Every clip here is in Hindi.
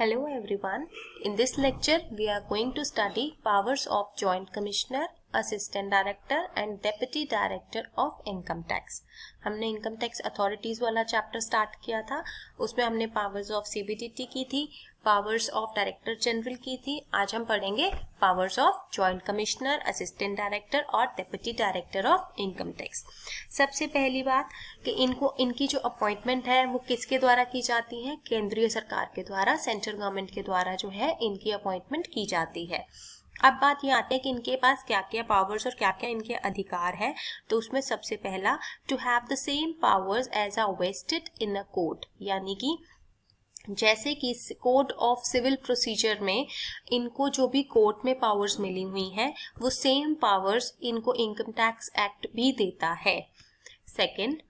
Hello everyone. In this lecture, we are going to study powers of Joint Commissioner assistant director and deputy director of income tax हमने इनकम टैक्स अथॉरिटीज वाला चैप्टर स्टार्ट किया था उसमें हमने पावर्स ऑफ सीबीडीटी की थी पावर्स ऑफ डायरेक्टर जनरल की थी आज हम पढ़ेंगे powers of joint commissioner assistant director और deputy director of income tax सबसे पहली बात कि इनको इनकी जो अपॉइंटमेंट है वो किसके द्वारा की जाती है केंद्रीय सरकार के द्वारा सेंट्रल गवर्नमेंट के द्वारा जो है इनकी अपॉइंटमेंट की जाती है अब बात ये आती है कि इनके पास क्या क्या पावर्स और क्या क्या इनके अधिकार है तो उसमें सबसे पहला to have the same powers as a vested in a court यानी कि जैसे कि कोर्ट ऑफ सिविल प्रोसीजर में इनको जो भी कोर्ट में पावर्स मिली हुई हैं वो सेम पावर्स इनको इनकम टैक्स एक्ट भी देता है second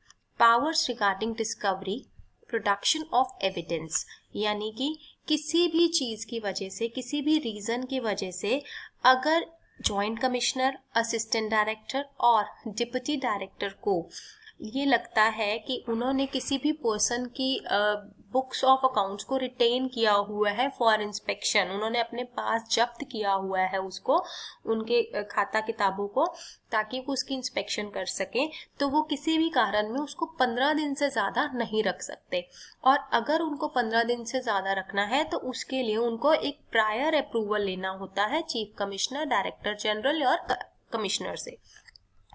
powers regarding discovery production of evidence यानी कि किसी भी चीज़ की वजह से किसी भी रीज़न की वजह से अगर जॉइंट कमिश्नर असिस्टेंट डायरेक्टर और डिप्टी डायरेक्टर को ये लगता है कि उन्होंने किसी भी पर्सन की बुक्स ऑफ अकाउंट्स को रिटेन किया हुआ है फॉर इंस्पेक्शन उन्होंने अपने पास जब्त किया हुआ है उसको उनके खाता किताबों को ताकि वो उसकी इंस्पेक्शन कर सकें तो वो किसी भी कारण में उसको पंद्रह दिन से ज़्यादा नहीं रख सकते और अगर उनको पंद्रह दिन से ज़्यादा रखना है तो उसके लिए उनको एक प्रायर अप्रूवल लेना होता है चीफ कमिश्नर डायरेक्टर जनरल और कमिश्नर से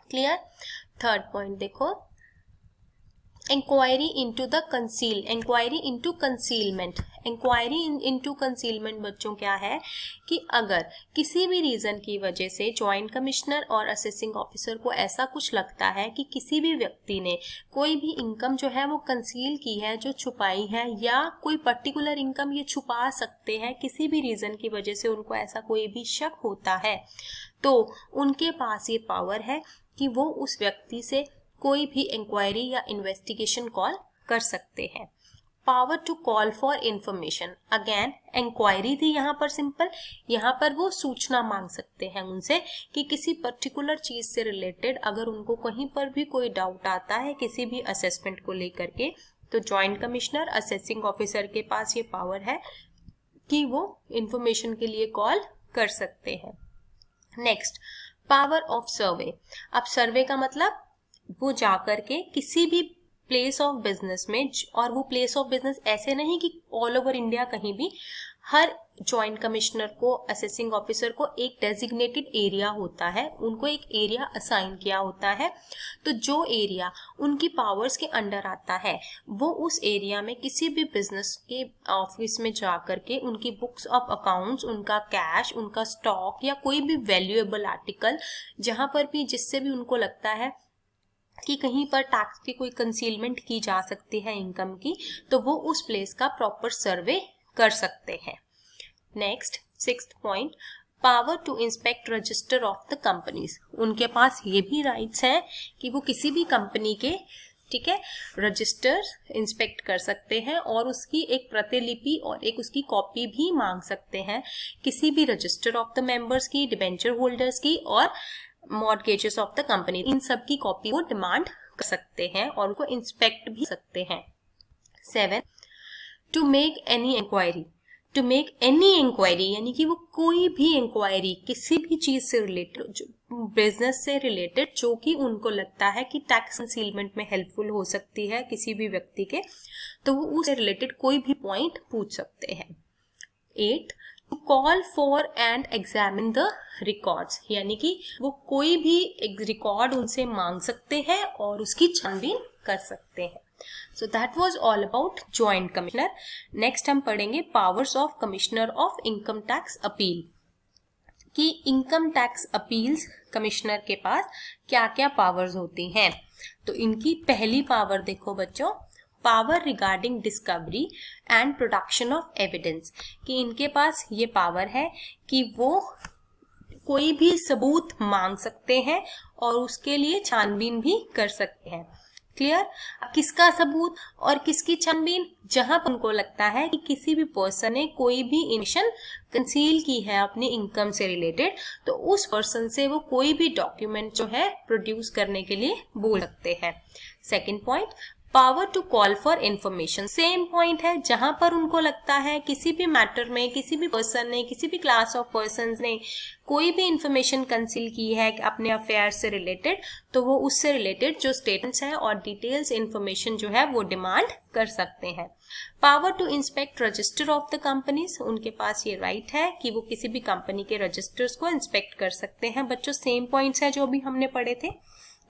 क्लियर थर्ड पॉइंट देखो inquiry into the conceal inquiry into concealment inquiry into concealment बच्चों क्या है कि अगर किसी भी रीज़न की वजह से ज्वाइंट कमिश्नर और असिस्टिंग ऑफिसर को ऐसा कुछ लगता है कि किसी भी व्यक्ति ने कोई भी इनकम जो है वो कंसील की है जो छुपाई है या कोई पर्टिकुलर इनकम ये छुपा सकते हैं किसी भी रीज़न की वजह से उनको ऐसा कोई भी शक होता है तो उनके पास ये पावर है कि वो उस व्यक्ति से कोई भी इंक्वायरी या इन्वेस्टिगेशन कॉल कर सकते हैं power to call for information again inquiry थी यहाँ पर सिंपल यहाँ पर वो सूचना मांग सकते हैं उनसे कि किसी पर्टिकुलर चीज से रिलेटेड अगर उनको कहीं पर भी कोई डाउट आता है किसी भी असेसमेंट को लेकर के तो ज्वाइंट कमिश्नर असेसिंग ऑफिसर के पास ये पावर है कि वो इंफॉर्मेशन के लिए कॉल कर सकते हैं नेक्स्ट पावर ऑफ सर्वे अब सर्वे का मतलब वो जा कर के किसी भी प्लेस ऑफ बिजनेस में और वो प्लेस ऑफ बिजनेस ऐसे नहीं कि ऑल ओवर इंडिया कहीं भी हर जॉइंट कमिश्नर को असेसिंग ऑफिसर को एक डेजिग्नेटेड एरिया होता है उनको एक एरिया असाइन किया होता है तो जो एरिया उनकी पावर्स के अंडर आता है वो उस एरिया में किसी भी बिजनेस के ऑफिस में जा के उनकी बुक्स ऑफ अकाउंट्स उनका कैश उनका स्टॉक या कोई भी वैल्यूएबल आर्टिकल जहां पर भी जिससे भी उनको लगता है कि कहीं पर टैक्स की कोई कंसीलमेंट की जा सकती है इनकम की तो वो उस प्लेस का प्रॉपर सर्वे कर सकते हैं next six point power to inspect register of the companies उनके पास ये भी राइट्स हैं कि वो किसी भी कंपनी के ठीक है रजिस्टर इंस्पेक्ट कर सकते हैं और उसकी एक प्रतिलिपि और एक उसकी कॉपी भी मांग सकते हैं किसी भी रजिस्टर ऑफ द मेंबर्स की डिबेंचर होल्डर्स की और मॉडगेजेस ऑफ द कंपनी इन सब की कॉपी वो डिमांड कर सकते हैं और उनको इंस्पेक्ट भी सकते हैं seven to make any inquiry to make any inquiry यानी कि वो कोई भी इंक्वायरी किसी भी चीज से रिलेटेड बिजनेस से रिलेटेड जो कि उनको लगता है कि टैक्स कंसीलमेंट में हेल्पफुल हो सकती है किसी भी व्यक्ति के तो वो उससे रिलेटेड कोई भी पॉइंट पूछ सकते हैं eight call for and examine the records यानी कि वो कोई भी रिकॉर्ड उनसे मांग सकते हैं और उसकी छानबीन कर सकते हैं so that was all about joint commissioner next हम पढ़ेंगे powers of commissioner of income tax appeal कि इनकम टैक्स अपील्स कमिश्नर के पास क्या क्या पावर्स होती हैं तो इनकी पहली पावर देखो बच्चों power regarding discovery and production of evidence कि इनके पास ये पावर है कि वो कोई भी सबूत मांग सकते हैं और उसके लिए छानबीन भी कर सकते हैं क्लियर किसका सबूत और किसकी छानबीन जहां पर उनको लगता है कि किसी भी पर्सन ने कोई भी इनिशन कंसील की है अपनी इनकम से रिलेटेड तो उस पर्सन से वो कोई भी डॉक्यूमेंट जो है प्रोड्यूस करने के लिए बोल सकते हैं second point power to call for information same point है जहां पर उनको लगता है किसी भी मैटर में किसी भी पर्सन ने किसी भी क्लास ऑफ पर्सन ने कोई भी इंफॉर्मेशन कंसील की है अपने अफेयर से रिलेटेड तो वो उससे रिलेटेड जो स्टेटमेंट्स है और डिटेल्स इंफॉर्मेशन जो है वो डिमांड कर सकते हैं power to inspect register of the companies उनके पास ये राइट right है कि वो किसी भी कंपनी के रजिस्टर्स को इंस्पेक्ट कर सकते हैं बच्चों सेम पॉइंट्स है जो भी हमने पढ़े थे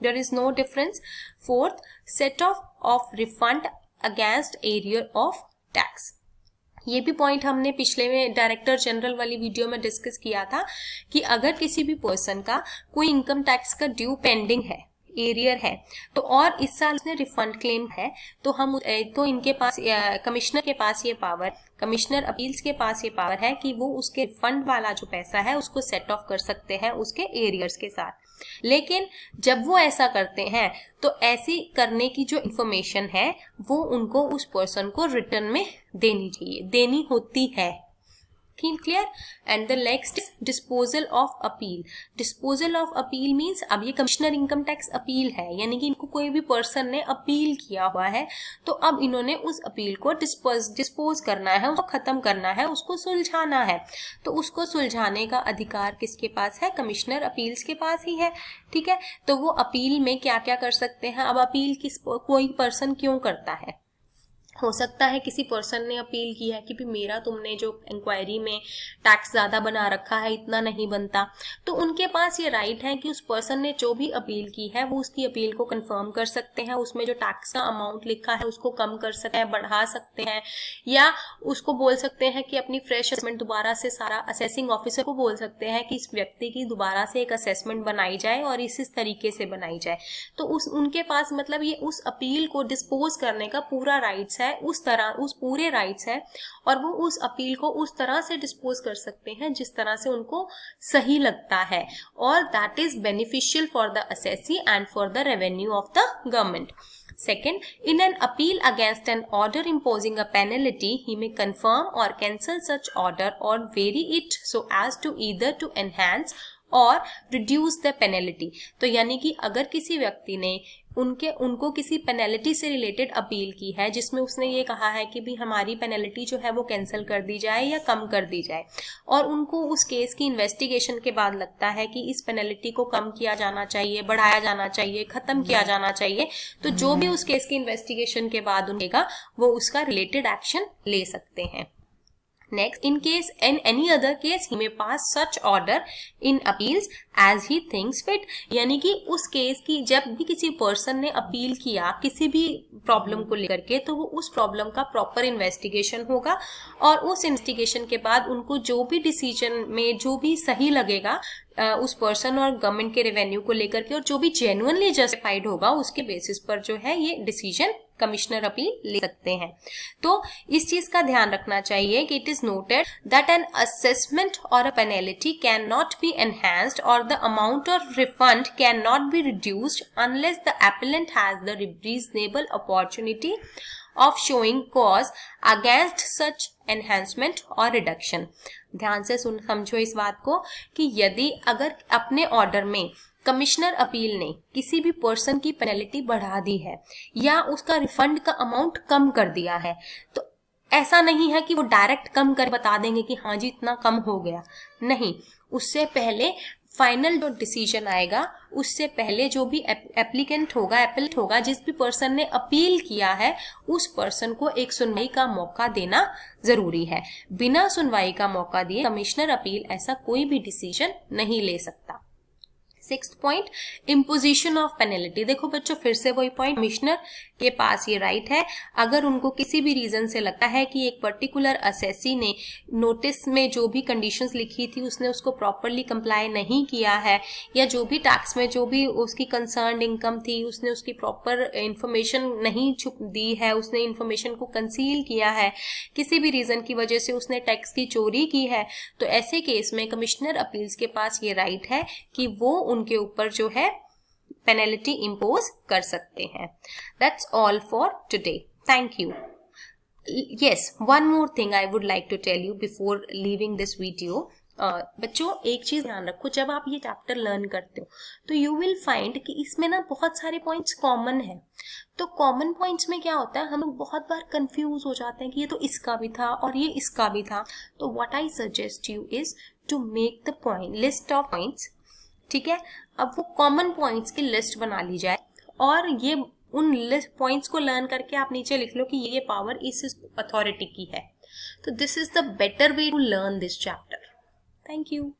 There is no difference. Fourth, set off of refund against arrear of tax. ये भी पॉइंट हमने पिछले में डायरेक्टर जनरल वाली वीडियो में डिस्कस किया था कि अगर किसी भी पर्सन का कोई इनकम टैक्स का ड्यू पेंडिंग है एरियर है तो और इस साल उसने रिफंड क्लेम है तो हम तो इनके पास कमिश्नर के पास ये पावर कमिश्नर अपील्स के पास ये पावर है कि वो उसके फंड वाला जो पैसा है उसको सेट ऑफ कर सकते हैं उसके एरियर्स के साथ लेकिन जब वो ऐसा करते हैं तो ऐसी करने की जो इन्फॉर्मेशन है वो उनको उस पर्सन को रिटर्न में देनी चाहिए देनी होती है clean clear and the next is disposal of appeal disposal of appeal अब ये कमिश्नर इनकम टैक्स अपील है यानी कि इनको कोई भी पर्सन ने अपील किया हुआ है तो अब इन्होंने उस अपील को डिस्पोज डिस्पोज करना है उसको खत्म करना है उसको सुलझाना है तो उसको सुलझाने का अधिकार किसके पास है कमिश्नर अपील्स के पास ही है ठीक है तो वो अपील में क्या क्या कर सकते हैं अब अपील किस कोई पर्सन क्यों करता है हो सकता है किसी पर्सन ने अपील की है कि भी मेरा तुमने जो इंक्वायरी में टैक्स ज़्यादा बना रखा है इतना नहीं बनता तो उनके पास ये राइट है कि उस पर्सन ने जो भी अपील की है वो उसकी अपील को कंफर्म कर सकते हैं उसमें जो टैक्स का अमाउंट लिखा है उसको कम कर सकते हैं बढ़ा सकते हैं या उसको बोल सकते हैं कि अपनी फ्रेश असेसमेंट दोबारा से सारा असेसिंग ऑफिसर को बोल सकते हैं कि इस व्यक्ति की दोबारा से एक असेसमेंट बनाई जाए और इस इस तरीके से बनाई जाए तो उस उनके पास मतलब ये उस अपील को डिस्पोज करने का पूरा राइट्स है है उस तरह उस पूरे राइट्स है और वो उस अपील को उस तरह से डिस्पोज कर सकते हैं जिस तरह से उनको सही लगता है और that is beneficial for the assessee and for the revenue of the government second in an appeal against an order imposing a penalty, he may confirm or cancel such order or vary it so as to either to enhance or reduce the penalty तो यानी कि अगर किसी व्यक्ति ने उनके उनको किसी पेनल्टी से रिलेटेड अपील की है जिसमें उसने ये कहा है कि भी हमारी पेनल्टी जो है वो कैंसिल कर दी जाए या कम कर दी जाए और उनको उस केस की इन्वेस्टिगेशन के बाद लगता है कि इस पेनल्टी को कम किया जाना चाहिए बढ़ाया जाना चाहिए खत्म किया हम्म। जाना चाहिए तो जो भी हम्म। उस केस की इन्वेस्टिगेशन के बाद उनका वो उसका रिलेटेड एक्शन ले सकते हैं next in case in any other case he may pass such order in appeals as he thinks fit. यानी कि उस केस की जब भी किसी पर्सन ने अपील किया किसी भी प्रॉब्लम को लेकर के तो वो उस प्रॉब्लम का प्रॉपर इन्वेस्टिगेशन होगा और उस इन्वेस्टिगेशन के बाद उनको जो भी डिसीजन में जो भी सही लगेगा उस पर्सन और गवर्नमेंट के रेवेन्यू को लेकर के और जो भी जेन्युनली जस्टिफाइड होगा उसके बेसिस पर जो है ये डिसीजन कमिश्नर अपील ले सकते हैं तो इस चीज का ध्यान रखना चाहिए कि it is noted that an assessment or a penalty can not be enhanced or the amount of refund can not be reduced unless the appellant has the reasonable opportunity of showing cause against such enhancement or reduction ध्यान से सुन समझो इस बात को कि यदि अगर अपने ऑर्डर में कमिश्नर अपील ने किसी भी पर्सन की पेनल्टी बढ़ा दी है या उसका रिफंड का अमाउंट कम कर दिया है तो ऐसा नहीं है कि वो डायरेक्ट कम कर बता देंगे कि हाँ जी इतना कम हो गया नहीं उससे पहले फाइनल जो डिसीजन आएगा उससे पहले जो भी एप्लीकेंट होगा एपिलेट होगा जिस भी पर्सन ने अपील किया है उस पर्सन को एक सुनवाई का मौका देना जरूरी है बिना सुनवाई का मौका दिए कमिश्नर अपील ऐसा कोई भी डिसीजन नहीं ले सकता six point imposition of penalty देखो बच्चों फिर से वही पॉइंट कमिश्नर के पास ये राइट right है अगर उनको किसी भी रीजन से लगता है कि एक पर्टिकुलर असेसी ने नोटिस में जो भी कंडीशंस लिखी थी उसने उसको प्रॉपरली कंप्लाई नहीं किया है या जो भी टैक्स में जो भी उसकी कंसर्न इनकम थी उसने उसकी प्रॉपर इंफॉर्मेशन नहीं छुप दी है उसने इन्फॉर्मेशन को कंसील किया है किसी भी रीजन की वजह से उसने टैक्स की चोरी की है तो ऐसे केस में कमिश्नर अपील्स के पास ये राइट right है कि वो उनके ऊपर जो है पेनल्टी इम्पोज कर सकते हैं that's all for today thank you yes one more thing I would like to tell you before leaving this video बच्चों एक चीज ध्यान रखो जब आप ये चैप्टर लर्न करते हो तो यू विल फाइंड कि इसमें ना बहुत सारे पॉइंट्स कॉमन है तो कॉमन पॉइंट्स में क्या होता है हम लोग बहुत बार कंफ्यूज हो जाते हैं कि ये तो इसका भी था और ये इसका भी था तो what I suggest you is to make the point list of points ठीक है अब वो कॉमन पॉइंट्स की लिस्ट बना ली जाए और ये उन लिस्ट पॉइंट्स को लर्न करके आप नीचे लिख लो कि ये पावर इस अथॉरिटी की है तो this is the better way to learn this chapter thank you